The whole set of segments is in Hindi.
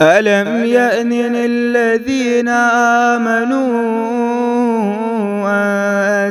ألم يأنن الذين آمنوا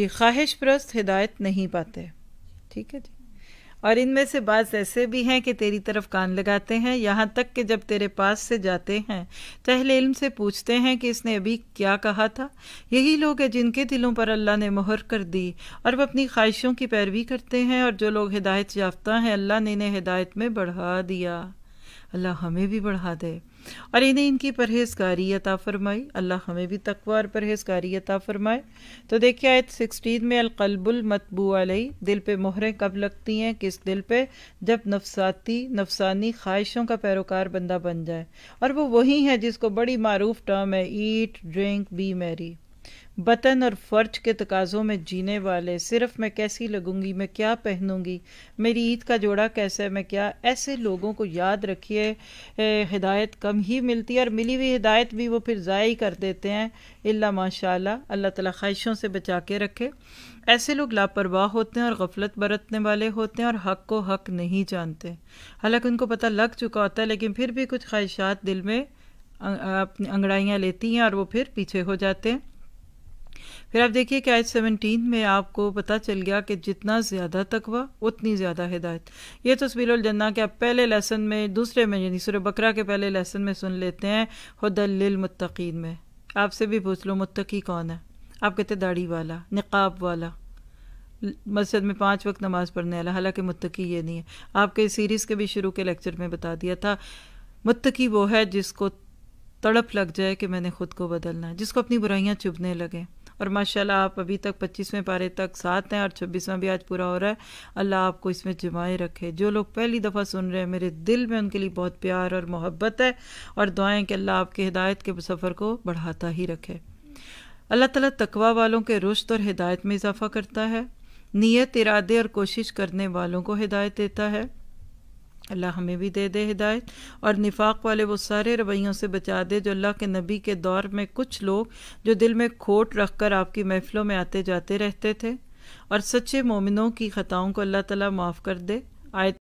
जी ख्वाहिश प्रस्त हिदायत नहीं पाते ठीक है जी और इनमें से बात ऐसे भी हैं कि तेरी तरफ कान लगाते हैं यहाँ तक कि जब तेरे पास से जाते हैं चहले इल्म से पूछते हैं कि इसने अभी क्या कहा था यही लोग हैं जिनके दिलों पर अल्लाह ने मोहर कर दी और वह अपनी ख्वाहिशों की पैरवी करते हैं और जो लोग हिदायत याफ्ता हैं अल्लाह ने इन्हें हिदायत में बढ़ा दिया अल्लाह हमें भी बढ़ा दे और इन्हें इनकी परहेजगारी अता फरमाई अल्लाह हमें भी तकवा और परहेजगारी अता फरमाए तो देखिए आयत सिक्सटीन में अलकलबुलमतबू अलई दिल पे मोहरें कब लगती हैं किस दिल पे जब नफसाती नफसानी ख्वाहिशों का पैरोकार बंदा बन जाए और वो वही है जिसको बड़ी मरूफ टर्म है ईट ड्रिंक बी मैरी बतन और फर्ज के तकाजों में जीने वाले सिर्फ मैं कैसी लगूंगी मैं क्या पहनूंगी मेरी ईद का जोड़ा कैसा है मैं क्या ऐसे लोगों को याद रखिए हिदायत कम ही मिलती है और मिली हुई हिदायत भी वो फिर ज़ाई कर देते हैं अल्ला माशा अल्लाह ताला ख्वाहिशों से बचा के रखे ऐसे लोग लापरवाह होते हैं और गफलत बरतने वाले होते हैं और हक को हक नहीं जानते हालांकि उनको पता लग चुका होता है लेकिन फिर भी कुछ ख्वाहिशात दिल में अं, अंगड़ाइयाँ लेती हैं और वो फिर पीछे हो जाते हैं फिर आप देखिए कि आयत सेवनटीन में आपको पता चल गया कि जितना ज़्यादा तकवा उतनी ज़्यादा हिदायत ये तस्वीर जन्ना के आप पहले लेसन में दूसरे में यानी सुर बकरा के पहले लेसन में सुन लेते हैं हदलमतकीन में आपसे भी पूछ लो मुतकी कौन है आप कहते दाढ़ी वाला निकाब वाला मस्जिद में पांच वक्त नमाज़ पढ़ने वाला हालांकि मुतकी ये नहीं है आपके सीरीज़ के भी शुरू के लेक्चर में बता दिया था मुतकी वो है जिसको तड़प लग जाए कि मैंने खुद को बदलना है जिसको अपनी बुराइयाँ चुभने लगें और माशाल्लाह आप अभी तक पच्चीसवें पारे तक साथ हैं और छब्बीसवां भी आज पूरा हो रहा है अल्लाह आपको इसमें जमाए रखे जो लोग पहली दफ़ा सुन रहे हैं मेरे दिल में उनके लिए बहुत प्यार और मोहब्बत है और दुआएँ कि अल्लाह आपके हिदायत के सफ़र को बढ़ाता ही रखे अल्लाह तला तकवा वालों के रुश्त और हिदायत में इजाफा करता है नीयत इरादे और कोशिश करने वालों को हिदायत देता है अल्लाह हमें भी दे दे हिदायत और निफाक वाले वो सारे रवैयों से बचा दे जो अल्लाह के नबी के दौर में कुछ लोग जो दिल में खोट रख कर आपकी महफिलों में आते जाते रहते थे और सच्चे मोमिनों की ख़ताओं को अल्लाह ताला माफ़ कर दे आए